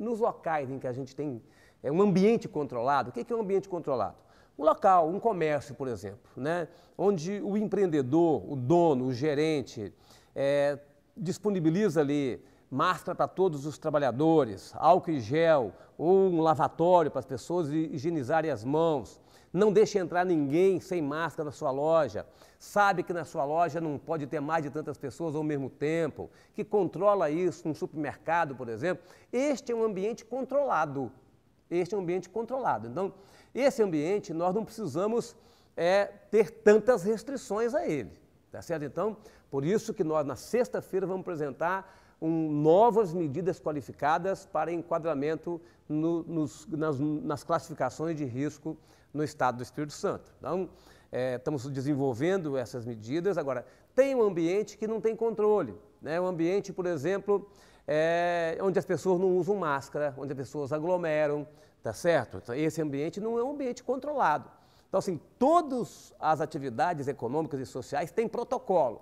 nos locais em que a gente tem é, um ambiente controlado. O que é um ambiente controlado? Um local, um comércio, por exemplo, né? onde o empreendedor, o dono, o gerente é, disponibiliza ali máscara para todos os trabalhadores, álcool e gel, ou um lavatório para as pessoas higienizarem as mãos. Não deixe entrar ninguém sem máscara na sua loja. Sabe que na sua loja não pode ter mais de tantas pessoas ao mesmo tempo, que controla isso, um supermercado, por exemplo. Este é um ambiente controlado. Este é um ambiente controlado. Então, esse ambiente nós não precisamos é, ter tantas restrições a ele. Tá certo? Então, por isso que nós na sexta-feira vamos apresentar um, novas medidas qualificadas para enquadramento no, nos, nas, nas, classificações de risco no estado do Espírito Santo. Então, é, estamos desenvolvendo essas medidas. Agora, tem um ambiente que não tem controle. Né? Um ambiente, por exemplo, é, onde as pessoas não usam máscara, onde as pessoas aglomeram, tá certo? Então, esse ambiente não é um ambiente controlado. Então, assim, todas as atividades econômicas e sociais têm protocolo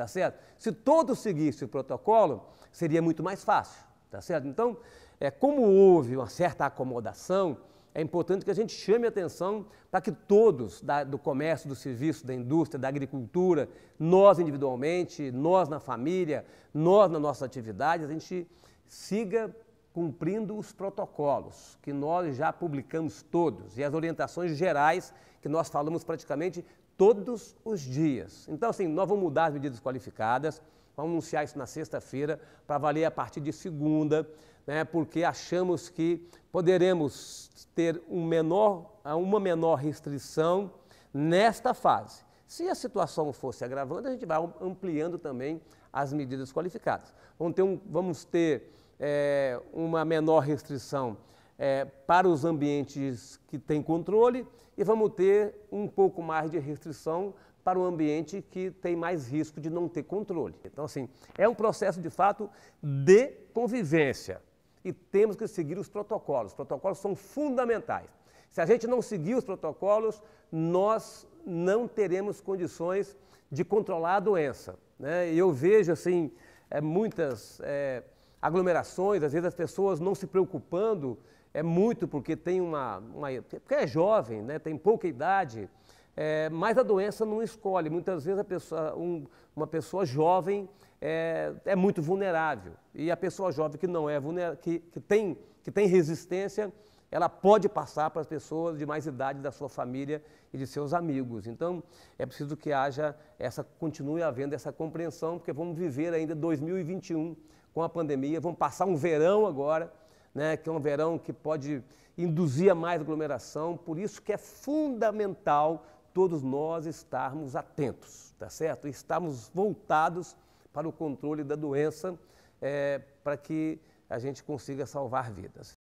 tá certo? Se todos seguissem o protocolo, seria muito mais fácil, tá certo? Então, é, como houve uma certa acomodação, é importante que a gente chame atenção para que todos, da, do comércio, do serviço, da indústria, da agricultura, nós individualmente, nós na família, nós na nossa atividade, a gente siga cumprindo os protocolos que nós já publicamos todos e as orientações gerais que nós falamos praticamente todos os dias. Então, assim, nós vamos mudar as medidas qualificadas, vamos anunciar isso na sexta-feira, para valer a partir de segunda, né, porque achamos que poderemos ter um menor, uma menor restrição nesta fase. Se a situação fosse agravando, a gente vai ampliando também as medidas qualificadas. Vamos ter, um, vamos ter é, uma menor restrição é, para os ambientes que têm controle e vamos ter um pouco mais de restrição para o ambiente que tem mais risco de não ter controle. Então, assim, é um processo de fato de convivência e temos que seguir os protocolos. Os protocolos são fundamentais. Se a gente não seguir os protocolos, nós não teremos condições de controlar a doença. Né? Eu vejo assim é, muitas é, aglomerações, às vezes as pessoas não se preocupando é muito porque tem uma, uma porque é jovem, né? tem pouca idade, é, mas a doença não escolhe. Muitas vezes a pessoa, um, uma pessoa jovem é, é, muito vulnerável e a pessoa jovem que não é que, que, tem, que tem resistência, ela pode passar para as pessoas de mais idade da sua família e de seus amigos. Então é preciso que haja essa continue havendo essa compreensão porque vamos viver ainda 2021 com a pandemia, vamos passar um verão agora né, que é um verão que pode induzir a mais aglomeração, por isso que é fundamental todos nós estarmos atentos, tá certo? estarmos voltados para o controle da doença, é, para que a gente consiga salvar vidas.